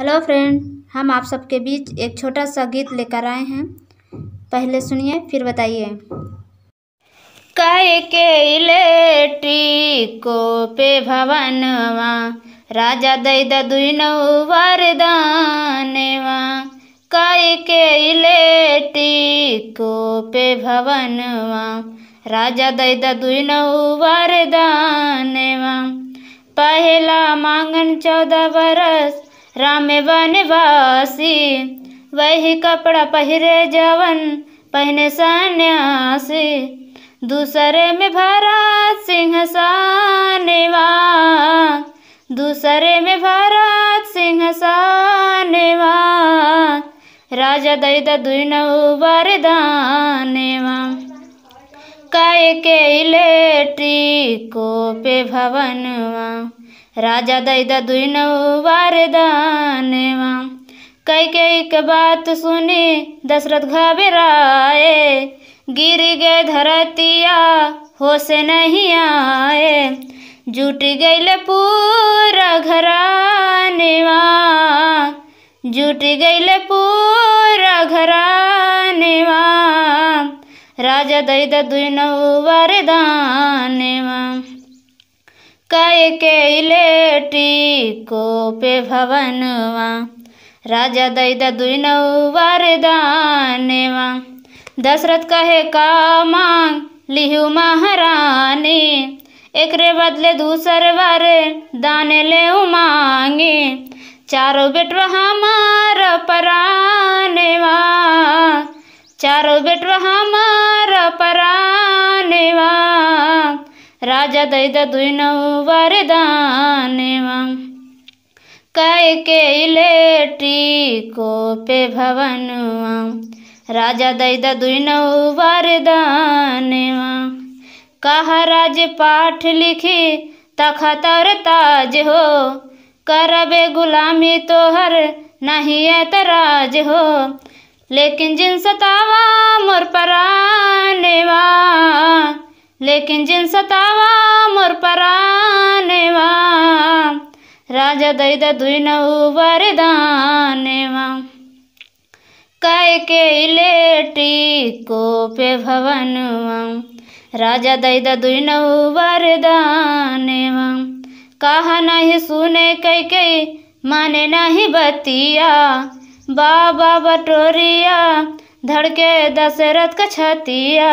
hello friend हम आप सबके बीच एक छोटा सा गीत लेकर आए हैं पहले सुनिए फिर बताइए काय के को पे भवनवा राजा दुई नौ वरदानवा काय के को पे भवनवा राजा दुई नौ वरदानवा पहला मांगन चौदह बरस राम वनवासी वही कपड़ा पहरे जवन पहने सन्यासी दूसरे में भरत सिंह सानवा दूसरे में भरत सिंह सानवा राजा दई दुन नौ वरदानेवा काय के इलेट्री कोपे भवनवा ರಾಜ ದೈದ ದುಯ್ನೋ ವಾರದಾನೆವಾ कई कई के बात सुनी दशरथ घबराए गिर गए धरतिया होश नहीं आए जुट गई पूरा घरानवा जुट गई पूरा घरानवा राजा दैद दुनऊ वरदानवा कह के इलेटी कोपे भवनवा राजा दैदा दुई नौ दानेवा दशरथ कहे का मांग लिहु महारानी एकरे बदले दूसर वर दान ले मांगे चारों बेटवा हमार परानवा चारों बेटवा हमार परानवा राजा ದೈದ ದುಯ್ನವು दान कह के लेटी को पे भवन राजा दैद दुनौ दान कहा राज पाठ लिखी तखतर ताज हो करबे गुलामी तोहर नहीं ऐतराज हो लेकिन जिन सतावा मोर पर लेकिन जिन सतावा मोर परानेवा राजा दैद दुई नऊ वरदानेवा काय के इलेटी को पे भवनवा राजा दैद दुई नऊ वरदानेवा कहा नहीं सुने कई के माने नहीं बतिया बाबा बटोरिया धड़के दशरथ का छतिया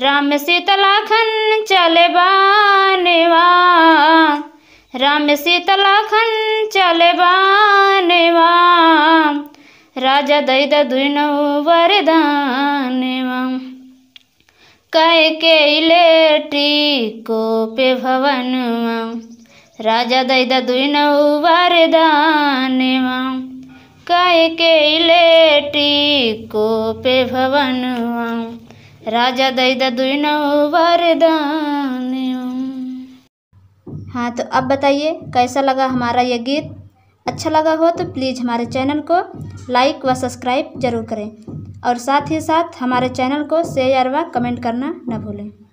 राम शीतलाखन चले बानेवा राम शीतलाखन चले बानेवा राजा दैद दुन वरदान कह के इलेटी को पे भवन राजा दैद दुन वरदान कह के इलेटी को पे भवन राजा दई दुना वरदान हाँ तो अब बताइए कैसा लगा हमारा ये गीत अच्छा लगा हो तो प्लीज़ हमारे चैनल को लाइक व सब्सक्राइब जरूर करें और साथ ही साथ हमारे चैनल को शेयर व कमेंट करना न भूलें